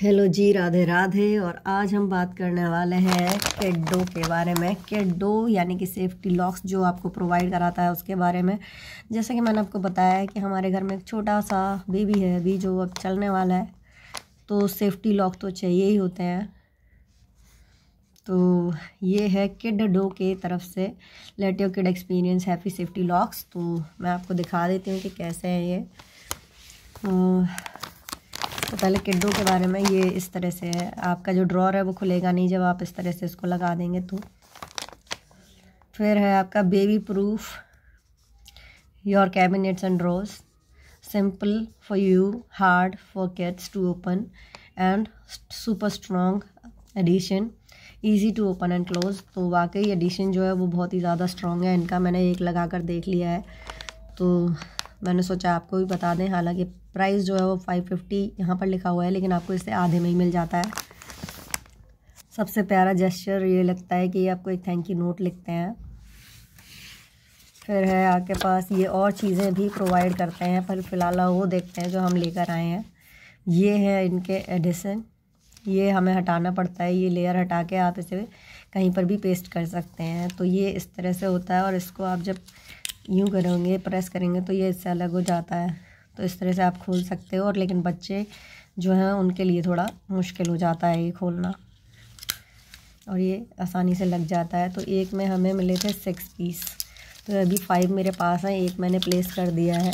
hello जी राधे राधे और आज हम बात करने वाले हैं केडो के बारे में केडो यानी कि सेफ्टी लॉक्स जो आपको प्रोवाइड कराता है उसके बारे में जैसे कि मैंने आपको बताया है कि हमारे घर में एक छोटा सा बेबी है अभी जो अब चलने वाला है तो सेफ्टी लॉक तो चाहिए ही होते हैं तो ये है किड डो के तरफ से let your kid experience happy safety locks तो मैं आपको दिखा देती हूँ कि कैसे है ये तो तो पहले किड्डों के बारे में ये इस तरह से है आपका जो ड्रॉर है वो खुलेगा नहीं जब आप इस तरह से इसको लगा देंगे तो फिर है आपका baby proof your cabinets and drawers simple for you hard for kids to open and super strong addition easy to open and close तो वाकई एडिशन जो है वो बहुत ही ज़्यादा स्ट्रॉन्ग है इनका मैंने एक लगा कर देख लिया है तो मैंने सोचा आपको भी बता दें हालांकि प्राइस जो है वो फाइव फिफ्टी यहाँ पर लिखा हुआ है लेकिन आपको इसे आधे में ही मिल जाता है सबसे प्यारा जेस्चर ये लगता है कि ये आपको एक थैंक यू नोट लिखते हैं फिर है आपके पास ये और चीज़ें भी प्रोवाइड करते हैं पर फ़िलहाल वो देखते हैं जो हम लेकर आए हैं ये है इनके एडिसन ये हमें हटाना पड़ता है ये लेयर हटा के आप इसे कहीं पर भी पेस्ट कर सकते हैं तो ये इस तरह से होता है और इसको आप जब यूँ करोगे प्रेस करेंगे तो ये इससे अलग हो जाता है तो इस तरह से आप खोल सकते हो और लेकिन बच्चे जो हैं उनके लिए थोड़ा मुश्किल हो जाता है ये खोलना और ये आसानी से लग जाता है तो एक में हमें मिले थे सिक्स पीस तो अभी फाइव मेरे पास हैं एक मैंने प्लेस कर दिया है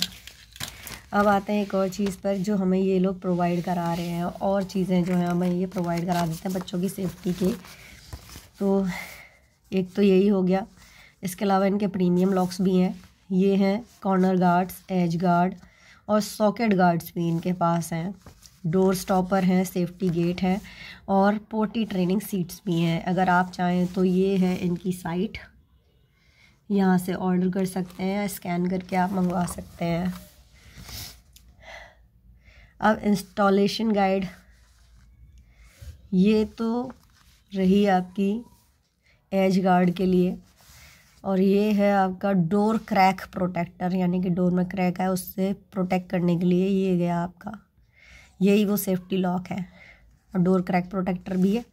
अब आते हैं एक और चीज़ पर जो हमें ये लोग प्रोवाइड करा रहे हैं और चीज़ें जो हैं हमें ये प्रोवाइड करा देते हैं बच्चों की सेफ्टी के तो एक तो यही हो गया इसके अलावा इनके प्रीमियम लॉक्स भी हैं ये हैं कॉर्नर गार्ड्स एज गार्ड और सॉकेट गार्ड्स भी इनके पास हैं डोर स्टॉपर हैं सेफ्टी गेट है और पोटी ट्रेनिंग सीट्स भी हैं अगर आप चाहें तो ये है इनकी साइट यहाँ से ऑर्डर कर सकते हैं स्कैन करके आप मंगवा सकते हैं अब इंस्टॉलेशन गाइड ये तो रही आपकी एज गार्ड के लिए और ये है आपका डोर क्रैक प्रोटेक्टर यानी कि डोर में क्रैक है उससे प्रोटेक्ट करने के लिए ये गया आपका यही वो सेफ्टी लॉक है और डोर क्रैक प्रोटेक्टर भी है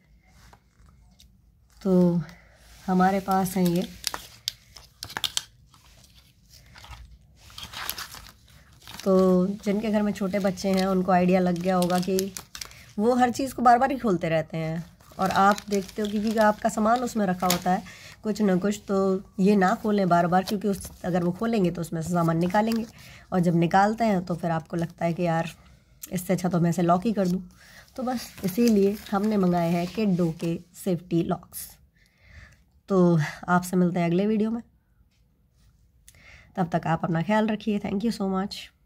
तो हमारे पास हैं ये तो जिनके घर में छोटे बच्चे हैं उनको आइडिया लग गया होगा कि वो हर चीज़ को बार बार ही खोलते रहते हैं और आप देखते हो क्योंकि आपका सामान उसमें रखा होता है कुछ ना कुछ तो ये ना खोलें बार बार क्योंकि उस अगर वो खोलेंगे तो उसमें से सामान निकालेंगे और जब निकालते हैं तो फिर आपको लगता है कि यार इससे अच्छा तो मैं इसे लॉक ही कर दूँ तो बस इसीलिए हमने मंगाए हैं कि डो के सेफ्टी लॉक्स तो आपसे मिलते हैं अगले वीडियो में तब तक आप अपना ख्याल रखिए थैंक यू सो मच